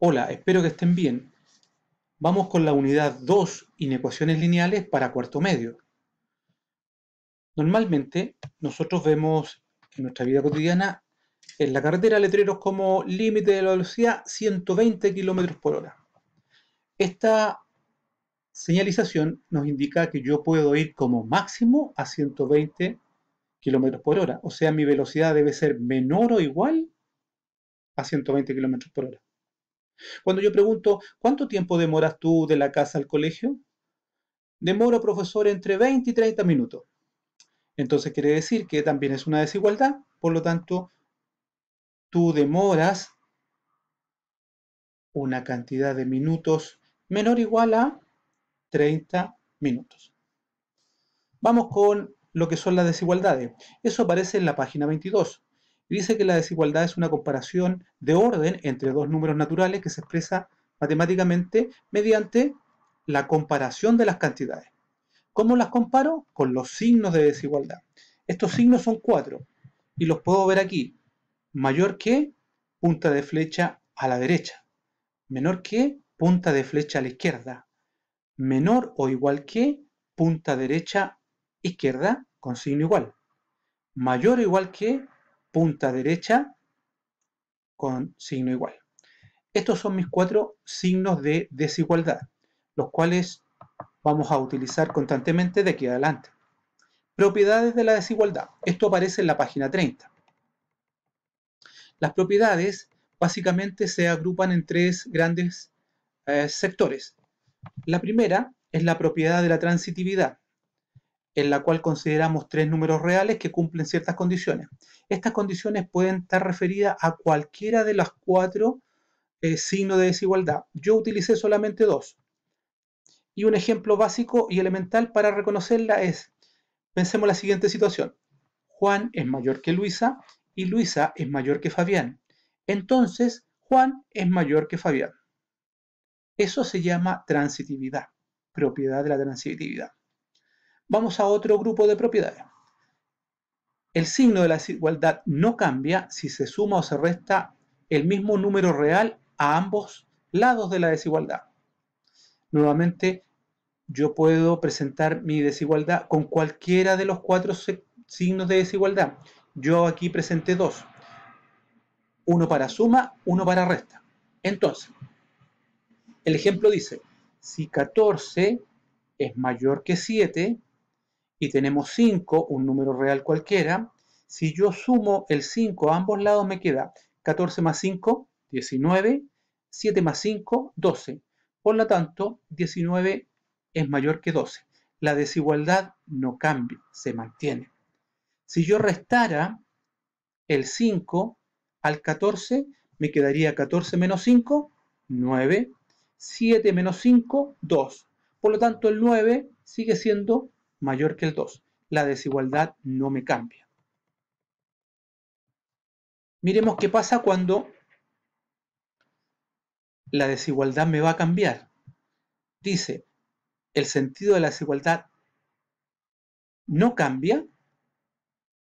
Hola, espero que estén bien. Vamos con la unidad 2, inecuaciones lineales para cuarto medio. Normalmente nosotros vemos en nuestra vida cotidiana en la carretera letreros como límite de la velocidad 120 km por hora. Esta señalización nos indica que yo puedo ir como máximo a 120 km por hora, o sea mi velocidad debe ser menor o igual a 120 km por hora. Cuando yo pregunto, ¿cuánto tiempo demoras tú de la casa al colegio? Demoro, profesor, entre 20 y 30 minutos. Entonces quiere decir que también es una desigualdad, por lo tanto, tú demoras una cantidad de minutos menor o igual a 30 minutos. Vamos con lo que son las desigualdades. Eso aparece en la página 22 dice que la desigualdad es una comparación de orden entre dos números naturales que se expresa matemáticamente mediante la comparación de las cantidades. ¿Cómo las comparo? Con los signos de desigualdad. Estos signos son cuatro y los puedo ver aquí. Mayor que, punta de flecha a la derecha. Menor que, punta de flecha a la izquierda. Menor o igual que, punta derecha, izquierda, con signo igual. Mayor o igual que, punta derecha con signo igual. Estos son mis cuatro signos de desigualdad, los cuales vamos a utilizar constantemente de aquí adelante. Propiedades de la desigualdad. Esto aparece en la página 30. Las propiedades básicamente se agrupan en tres grandes eh, sectores. La primera es la propiedad de la transitividad en la cual consideramos tres números reales que cumplen ciertas condiciones. Estas condiciones pueden estar referidas a cualquiera de las cuatro eh, signos de desigualdad. Yo utilicé solamente dos. Y un ejemplo básico y elemental para reconocerla es, pensemos la siguiente situación. Juan es mayor que Luisa y Luisa es mayor que Fabián. Entonces, Juan es mayor que Fabián. Eso se llama transitividad, propiedad de la transitividad. Vamos a otro grupo de propiedades. El signo de la desigualdad no cambia si se suma o se resta el mismo número real a ambos lados de la desigualdad. Nuevamente, yo puedo presentar mi desigualdad con cualquiera de los cuatro signos de desigualdad. Yo aquí presenté dos. Uno para suma, uno para resta. Entonces, el ejemplo dice, si 14 es mayor que 7, y tenemos 5, un número real cualquiera, si yo sumo el 5 a ambos lados me queda 14 más 5, 19, 7 más 5, 12. Por lo tanto, 19 es mayor que 12. La desigualdad no cambia, se mantiene. Si yo restara el 5 al 14, me quedaría 14 menos 5, 9. 7 menos 5, 2. Por lo tanto, el 9 sigue siendo mayor que el 2. La desigualdad no me cambia. Miremos qué pasa cuando la desigualdad me va a cambiar. Dice, el sentido de la desigualdad no cambia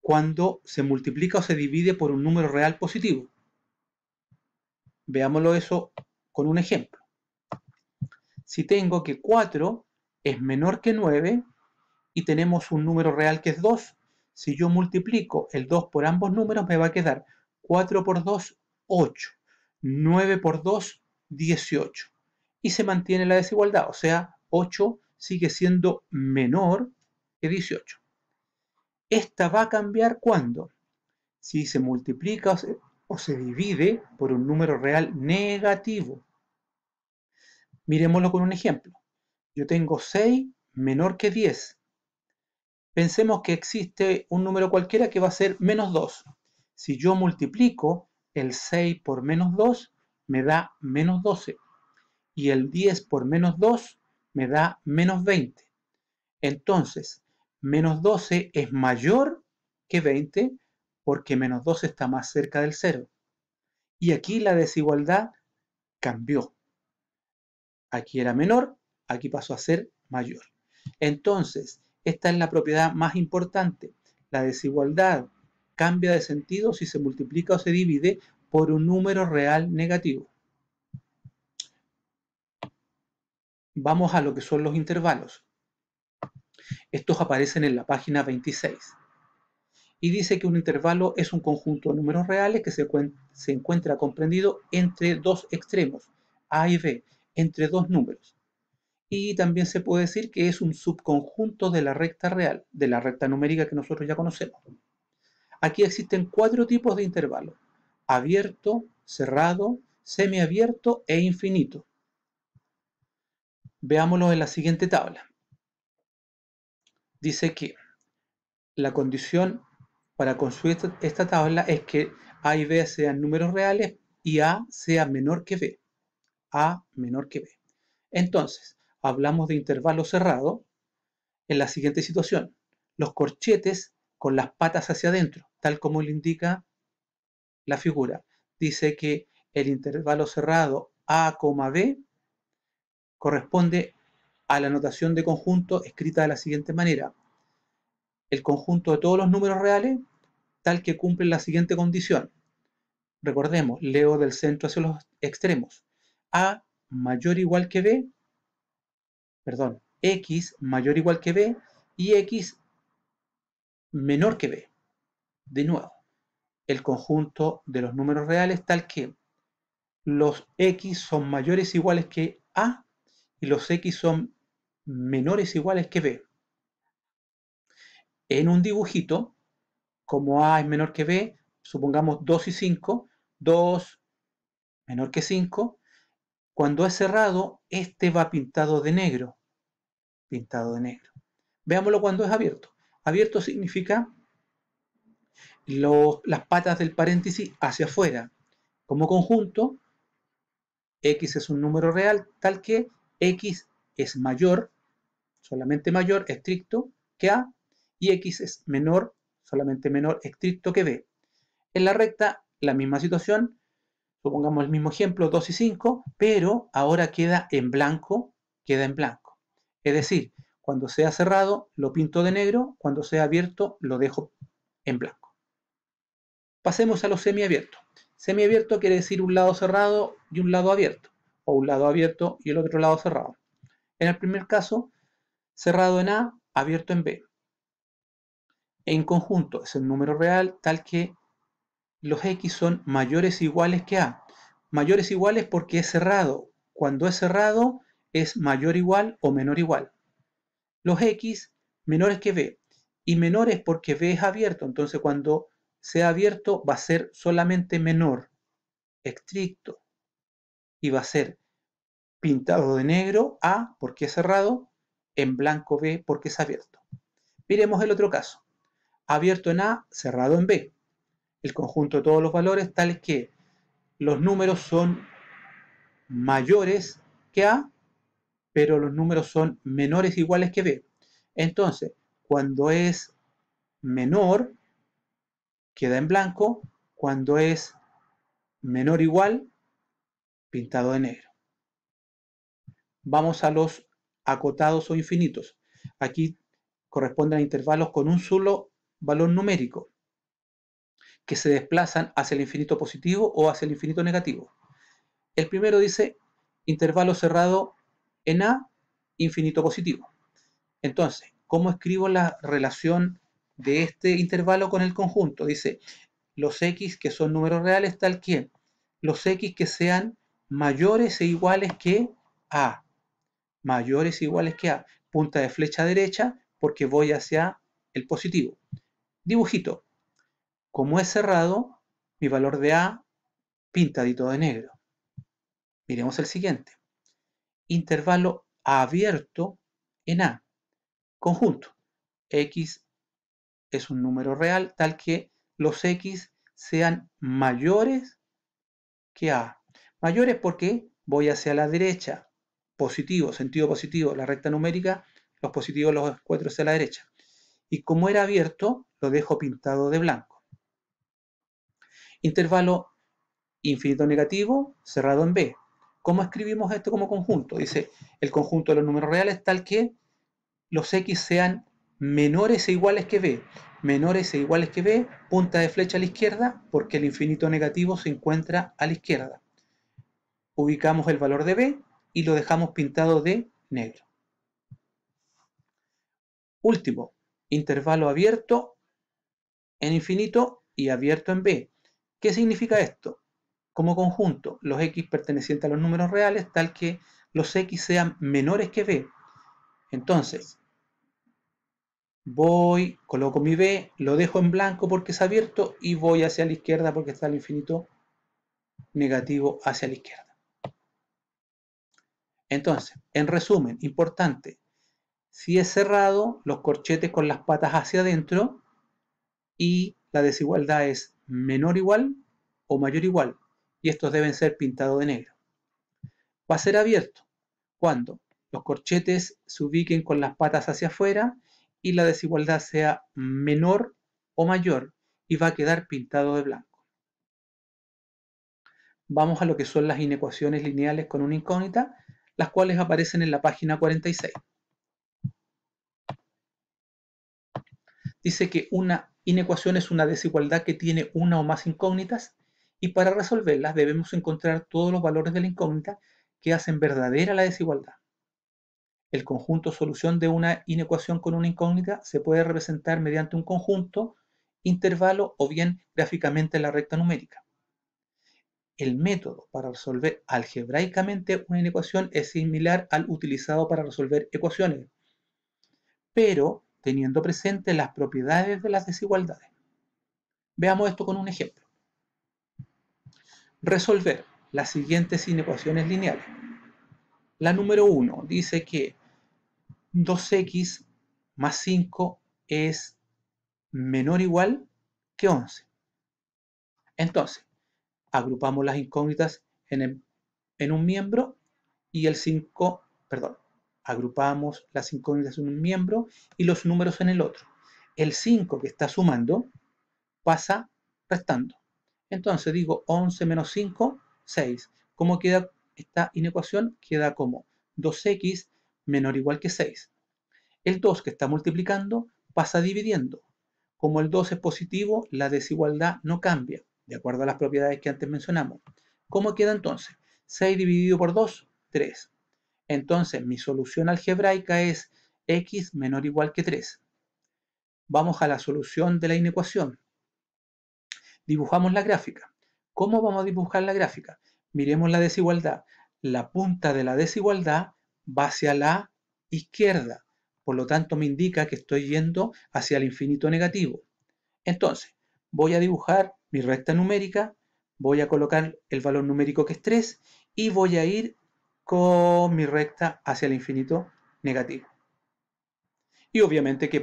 cuando se multiplica o se divide por un número real positivo. Veámoslo eso con un ejemplo. Si tengo que 4 es menor que 9, y tenemos un número real que es 2. Si yo multiplico el 2 por ambos números me va a quedar 4 por 2, 8. 9 por 2, 18. Y se mantiene la desigualdad, o sea, 8 sigue siendo menor que 18. Esta va a cambiar cuándo? si se multiplica o se, o se divide por un número real negativo. Miremoslo con un ejemplo. Yo tengo 6 menor que 10 pensemos que existe un número cualquiera que va a ser menos 2. Si yo multiplico el 6 por menos 2, me da menos 12. Y el 10 por menos 2 me da menos 20. Entonces, menos 12 es mayor que 20 porque menos 12 está más cerca del 0. Y aquí la desigualdad cambió. Aquí era menor, aquí pasó a ser mayor. Entonces, esta es la propiedad más importante. La desigualdad cambia de sentido si se multiplica o se divide por un número real negativo. Vamos a lo que son los intervalos. Estos aparecen en la página 26. Y dice que un intervalo es un conjunto de números reales que se, encuentra comprendido entre dos extremos, A y B, entre dos números y también se puede decir que es un subconjunto de la recta real, de la recta numérica que nosotros ya conocemos. Aquí existen cuatro tipos de intervalos, abierto, cerrado, semiabierto e infinito. Veámoslo en la siguiente tabla. Dice que la condición para construir esta, tabla es que A y B sean números reales y A sea menor que B. A menor que B. Entonces, hablamos de intervalo cerrado en la siguiente situación. Los corchetes con las patas hacia adentro, tal como le indica la figura. Dice que el intervalo cerrado A, B corresponde a la notación de conjunto escrita de la siguiente manera. El conjunto de todos los números reales tal que cumple la siguiente condición. Recordemos, leo del centro hacia los extremos. A mayor o igual que B perdón, x mayor o igual que b y x menor que b. De nuevo, el conjunto de los números reales tal que los x son mayores o iguales que a y los x son menores o iguales que b. En un dibujito, como a es menor que b, supongamos 2 y 5, 2 menor que 5, cuando es cerrado, este va pintado de negro pintado de negro. Veámoslo cuando es abierto. Abierto significa las patas del paréntesis hacia afuera. Como conjunto, x es un número real tal que x es mayor, solamente mayor, estricto, que a, y x es menor, solamente menor, estricto que b. En la recta, la misma situación, supongamos el mismo ejemplo, 2 y 5, pero ahora queda en blanco, queda en blanco. Es decir, cuando sea cerrado lo pinto de negro, cuando sea abierto lo dejo en blanco. Pasemos a los semiabiertos. Semiabierto quiere decir un lado cerrado y un lado abierto, o un lado abierto y el otro lado cerrado. En el primer caso, cerrado en A, abierto en B. En conjunto es el número real tal que los X son mayores o iguales que A. Mayores o iguales porque es cerrado. Cuando es cerrado, es mayor o igual o menor igual. Los X menores que B y menores porque B es abierto, entonces cuando sea abierto va a ser solamente menor, estricto, y va a ser pintado de negro A porque es cerrado, en blanco B porque es abierto. Miremos el otro caso. Abierto en A, cerrado en B. El conjunto de todos los valores tales que los números son mayores que A pero los números son menores iguales que B. Entonces, cuando es menor, queda en blanco. Cuando es menor igual, pintado de negro. Vamos a los acotados o infinitos. Aquí corresponden a intervalos con un solo valor numérico que se desplazan hacia el infinito positivo o hacia el infinito negativo. El primero dice intervalo cerrado en A, infinito positivo. Entonces, ¿cómo escribo la relación de este intervalo con el conjunto? Dice, los x que son números reales tal que los x que sean mayores e iguales que A. Mayores e iguales que A. Punta de flecha derecha porque voy hacia el positivo. Dibujito. Como es cerrado, mi valor de A pintadito de negro. Miremos el siguiente intervalo abierto en A, conjunto. X es un número real tal que los X sean mayores que A. Mayores porque voy hacia la derecha, positivo, sentido positivo, la recta numérica, los positivos los cuatro hacia la derecha. Y como era abierto, lo dejo pintado de blanco. Intervalo infinito negativo, cerrado en B. ¿Cómo escribimos esto como conjunto? Dice, el conjunto de los números reales tal que los x sean menores e iguales que b. Menores e iguales que b, punta de flecha a la izquierda, porque el infinito negativo se encuentra a la izquierda. Ubicamos el valor de b y lo dejamos pintado de negro. Último, intervalo abierto en infinito y abierto en b. ¿Qué significa esto? como conjunto los x pertenecientes a los números reales, tal que los x sean menores que b. Entonces, voy, coloco mi b, lo dejo en blanco porque es abierto y voy hacia la izquierda porque está el infinito negativo hacia la izquierda. Entonces, en resumen, importante, si es cerrado, los corchetes con las patas hacia adentro y la desigualdad es menor igual o mayor igual y estos deben ser pintados de negro. Va a ser abierto cuando los corchetes se ubiquen con las patas hacia afuera y la desigualdad sea menor o mayor y va a quedar pintado de blanco. Vamos a lo que son las inecuaciones lineales con una incógnita, las cuales aparecen en la página 46. Dice que una inecuación es una desigualdad que tiene una o más incógnitas y para resolverlas debemos encontrar todos los valores de la incógnita que hacen verdadera la desigualdad. El conjunto solución de una inecuación con una incógnita se puede representar mediante un conjunto, intervalo o bien gráficamente en la recta numérica. El método para resolver algebraicamente una inecuación es similar al utilizado para resolver ecuaciones, pero teniendo presente las propiedades de las desigualdades. Veamos esto con un ejemplo resolver las siguientes inecuaciones lineales. La número 1 dice que 2x más 5 es menor o igual que 11. Entonces, agrupamos las incógnitas en, en un miembro y el 5, perdón, agrupamos las incógnitas en un miembro y los números en el otro. El 5 que está sumando pasa restando. Entonces digo 11 menos 5, 6. ¿Cómo queda esta inecuación? Queda como 2x menor o igual que 6. El 2 que está multiplicando pasa dividiendo. Como el 2 es positivo, la desigualdad no cambia, de acuerdo a las propiedades que antes mencionamos. ¿Cómo queda entonces? 6 dividido por 2, 3. Entonces mi solución algebraica es x menor o igual que 3. Vamos a la solución de la inecuación dibujamos la gráfica. ¿Cómo vamos a dibujar la gráfica? Miremos la desigualdad. La punta de la desigualdad va hacia la izquierda. Por lo tanto, me indica que estoy yendo hacia el infinito negativo. Entonces, voy a dibujar mi recta numérica, voy a colocar el valor numérico que es 3 y voy a ir con mi recta hacia el infinito negativo. Y obviamente que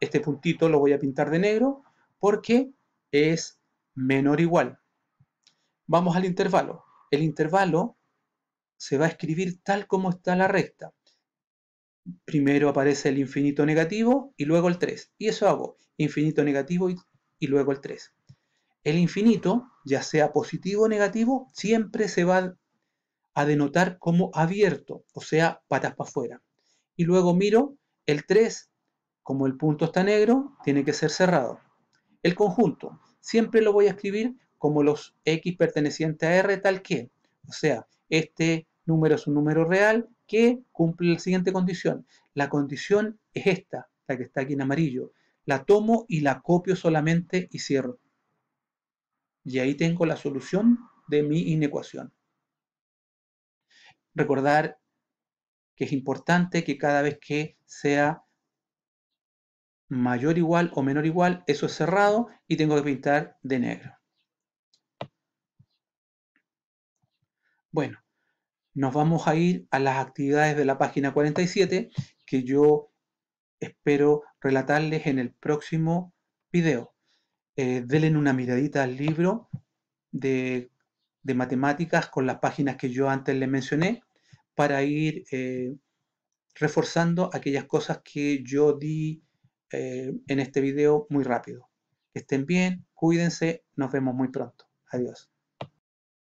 este puntito lo voy a pintar de negro porque es menor o igual. Vamos al intervalo. El intervalo se va a escribir tal como está la recta. Primero aparece el infinito negativo y luego el 3. Y eso hago, infinito negativo y, luego el 3. El infinito, ya sea positivo o negativo, siempre se va a denotar como abierto, o sea, patas para afuera. Y luego miro el 3, como el punto está negro, tiene que ser cerrado. El conjunto, siempre lo voy a escribir como los x pertenecientes a r tal que. O sea, este número es un número real que cumple la siguiente condición. La condición es esta, la que está aquí en amarillo. La tomo y la copio solamente y cierro. Y ahí tengo la solución de mi inecuación. Recordar que es importante que cada vez que sea mayor igual o menor igual, eso es cerrado y tengo que pintar de negro. Bueno, nos vamos a ir a las actividades de la página 47 que yo espero relatarles en el próximo video. Eh, denle una miradita al libro de, matemáticas con las páginas que yo antes les mencioné para ir eh, reforzando aquellas cosas que yo di eh, en este video muy rápido. Que estén bien, cuídense, nos vemos muy pronto. Adiós.